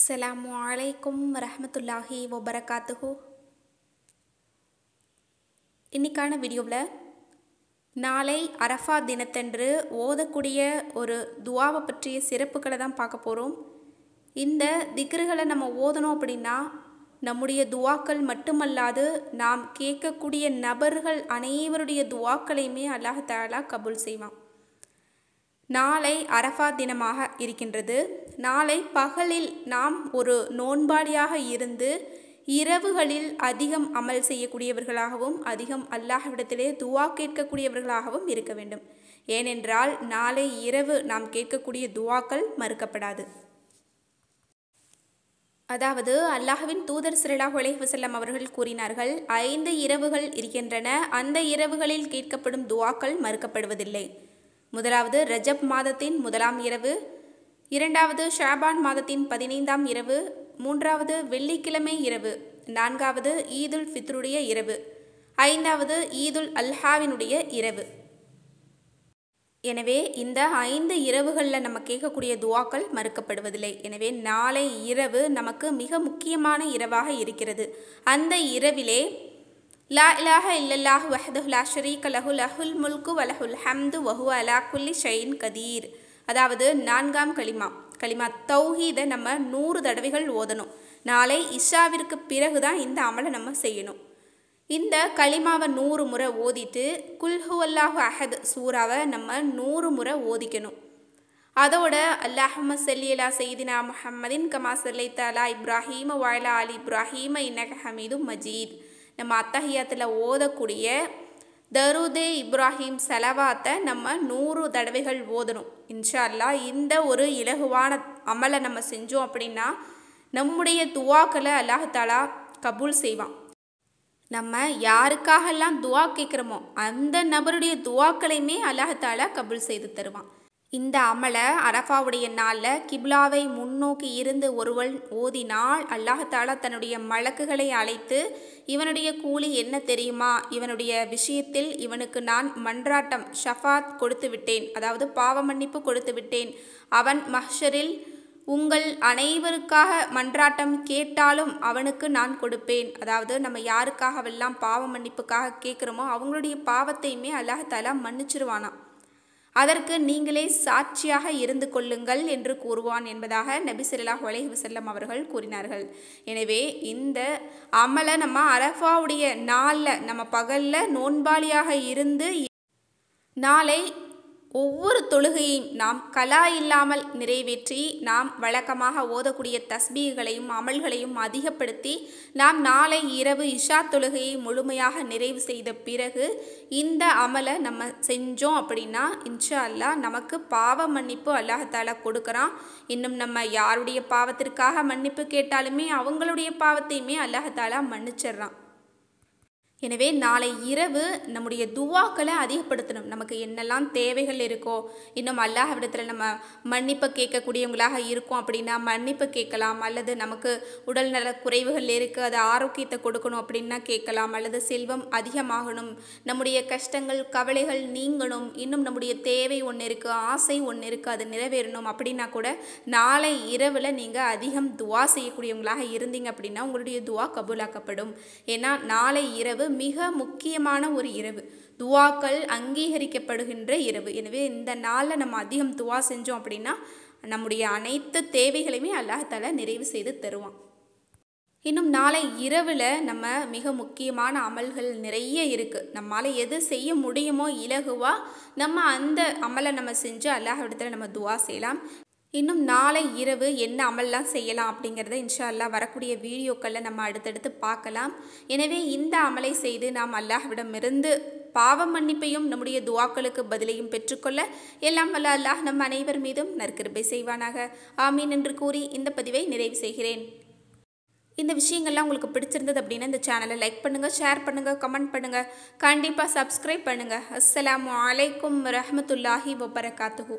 அஸ்ஸலாமு அலைக்கும் வரமத்துல்லாஹி ஒபரகாத்துஹு இன்றைக்கான வீடியோவில் நாளை அரஃபா தினத்தன்று ஓதக்கூடிய ஒரு துவாவை பற்றிய சிறப்புகளை தான் பார்க்க போகிறோம் இந்த திக்ருகளை நம்ம ஓதணும் அப்படின்னா நம்முடைய துவாக்கள் மட்டுமல்லாது நாம் கேட்கக்கூடிய நபர்கள் அனைவருடைய துவாக்களையுமே அல்லாஹ் தாலா கபூல் செய்வான் நாளை அரஃபா தினமாக இருக்கின்றது நாளை பகலில் நாம் ஒரு நோன்பாடியாக இருந்து இரவுகளில் அதிகம் அமல் செய்யக்கூடியவர்களாகவும் அதிகம் அல்லாஹ்விடத்திலே துவா கேட்கக்கூடியவர்களாகவும் இருக்க வேண்டும் ஏனென்றால் நாளை இரவு நாம் கேட்கக்கூடிய துவாக்கள் மறுக்கப்படாது அதாவது அல்லாஹ்வின் தூதர் சிறலாஹ் உலேஹசல்லம் அவர்கள் கூறினார்கள் ஐந்து இரவுகள் இருக்கின்றன அந்த இரவுகளில் கேட்கப்படும் துவாக்கள் மறுக்கப்படுவதில்லை முதலாவது ரஜப் மாதத்தின் முதலாம் இரவு இரண்டாவது ஷாபான் மாதத்தின் பதினைந்தாம் இரவு மூன்றாவது வெள்ளிக்கிழமை இரவு நான்காவது ஈதுல் ஃபித்ருடைய இரவு ஐந்தாவது ஈதுல் அல்ஹாவினுடைய இரவு எனவே இந்த ஐந்து இரவுகளில் நம்ம கேட்கக்கூடிய துவாக்கள் மறுக்கப்படுவதில்லை எனவே நாளை இரவு நமக்கு மிக முக்கியமான இரவாக இருக்கிறது அந்த இரவிலே லா இலாஹ இல்லல்லாஹு வஹதுஹ் லா ஷரீக் லஹு லஹுல் முல்கு வலஹுல் ஹம்து வஹு அலா குல்லி ஷயின் கதீர் அதாவது நான்காம் களிமா களிமா தௌஹீதை நம்ம நூறு தடவைகள் ஓதணும் நாளை இஷாவிற்கு பிறகு தான் இந்த அமலை நம்ம செய்யணும் இந்த களிமாவை நூறு முறை ஓதிட்டு குல்ஹு அல்லாஹு அஹத் சூறாவை நம்ம நூறு முறை ஓதிக்கணும் அதோட அல்லாஹம செல்லியலா செய்தினா முஹம்மதின் கமா சல்லை தலா இப்ராஹீம வாயலா அலி இப்ராஹீம இன்னக ஹமீது மஜீத் நம்ம அத்தகையத்தில் ஓதக்கூடிய தருதே இப்ராஹிம் செலவாத்தை நம்ம நூறு தடவைகள் ஓதணும் இன்ஷா அல்லா இந்த ஒரு இலகுவான அமலை நம்ம செஞ்சோம் அப்படின்னா நம்முடைய துவாக்களை அல்லாஹாலா கபூல் செய்வான் நம்ம யாருக்காகலாம் துவா கேட்குறோமோ அந்த நபருடைய துவாக்களையுமே அல்லாஹாலா கபூல் செய்து தருவான் இந்த அமலை அரஃபாவுடைய நாளில் கிப்லாவை முன்னோக்கி இருந்து ஒருவன் ஓதினால் அல்லாஹாலா தன்னுடைய மலக்குகளை அழைத்து இவனுடைய கூலி என்ன தெரியுமா இவனுடைய விஷயத்தில் இவனுக்கு நான் மன்றாட்டம் ஷஃபாத் கொடுத்து விட்டேன் அதாவது பாவ மன்னிப்பு கொடுத்து விட்டேன் அவன் மஹ்ஷரில் உங்கள் அனைவருக்காக மன்றாட்டம் கேட்டாலும் அவனுக்கு நான் கொடுப்பேன் அதாவது நம்ம யாருக்காகவெல்லாம் பாவ மன்னிப்புக்காக கேட்குறோமோ அவங்களுடைய பாவத்தையுமே அல்லாஹாலா மன்னிச்சிருவானா அதற்கு நீங்களே சாட்சியாக இருந்து கொள்ளுங்கள் என்று கூறுவான் என்பதாக நபி சொல்லாஹ் ஒலைஹி வசல்லம் அவர்கள் கூறினார்கள் எனவே இந்த அமலை நம்ம அரஃபாவுடைய நாளில் நம்ம பகலில் நோன்பாளியாக இருந்து நாளை ஒவ்வொரு தொழுகையையும் நாம் கலா இல்லாமல் நிறைவேற்றி நாம் வழக்கமாக ஓதக்கூடிய தஸ்பீகளையும் அமல்களையும் அதிகப்படுத்தி நாம் நாளை இரவு இஷா தொழுகையை முழுமையாக நிறைவு செய்த பிறகு இந்த அமலை நம்ம செஞ்சோம் அப்படின்னா இன்ஷா அல்லா நமக்கு பாவ மன்னிப்பு அல்லாஹாலா கொடுக்குறான் இன்னும் நம்ம யாருடைய பாவத்திற்காக மன்னிப்பு கேட்டாலுமே அவங்களுடைய பாவத்தையுமே அல்லாஹாலா மன்னிச்சிட்றான் எனவே நாளை இரவு நம்முடைய துவாக்களை அதிகப்படுத்தணும் நமக்கு என்னெல்லாம் தேவைகள் இருக்கோ இன்னும் விடத்தில் நம்ம மன்னிப்பை கேட்கக்கூடியவங்களாக இருக்கோம் அப்படின்னா மன்னிப்பு கேட்கலாம் அல்லது நமக்கு உடல் நல குறைவுகள் இருக்குது அது ஆரோக்கியத்தை கொடுக்கணும் அப்படின்னா கேட்கலாம் அல்லது செல்வம் அதிகமாகணும் நம்முடைய கஷ்டங்கள் கவலைகள் நீங்கணும் இன்னும் நம்முடைய தேவை ஒன்று இருக்குது ஆசை ஒன்று இருக்குது அது நிறைவேறணும் அப்படின்னா கூட நாளை இரவில் நீங்கள் அதிகம் துவா செய்யக்கூடியவங்களாக இருந்தீங்க அப்படின்னா உங்களுடைய துவா கபூலாக்கப்படும் ஏன்னா நாளை இரவு மிக முக்கியமான ஒரு இரவு துவாக்கள் அங்கீகரிக்கப்படுகின்ற இரவு எனவே இந்த நாளில் நம்ம அதிகம் துவா செஞ்சோம் அப்படின்னா நம்முடைய அனைத்து தேவைகளையுமே அல்லாஹால நிறைவு செய்து தருவான் இன்னும் நாளை இரவில் நம்ம மிக முக்கியமான அமல்கள் நிறைய இருக்குது நம்மளால் எது செய்ய முடியுமோ இலகுவாக நம்ம அந்த அமலை நம்ம செஞ்சு அல்லாஹ் இடத்துல நம்ம துவா செய்யலாம் இன்னும் நாளை இரவு என்ன அமல்லாம் செய்யலாம் அப்படிங்கிறத இன்ஷா வரக்கூடிய வீடியோக்களில் நம்ம அடுத்தடுத்து பார்க்கலாம் எனவே இந்த அமலை செய்து நாம் அல்லாஹ்விடமிருந்து பாவ மன்னிப்பையும் நம்முடைய துவாக்களுக்கு பதிலையும் பெற்றுக்கொள்ள எல்லாம் வல்ல அல்லாஹ் நம் அனைவர் மீதும் நற்கிருபை செய்வானாக ஆமீன் என்று கூறி இந்த பதிவை நிறைவு செய்கிறேன் இந்த விஷயங்கள்லாம் உங்களுக்கு பிடிச்சிருந்தது அப்படின்னா இந்த சேனலை லைக் பண்ணுங்கள் ஷேர் பண்ணுங்கள் கமெண்ட் பண்ணுங்கள் கண்டிப்பாக சப்ஸ்கிரைப் பண்ணுங்கள் அஸ்லாம் வலைக்கம் ரஹமத்துல்லாஹி வபரகாத்துஹூ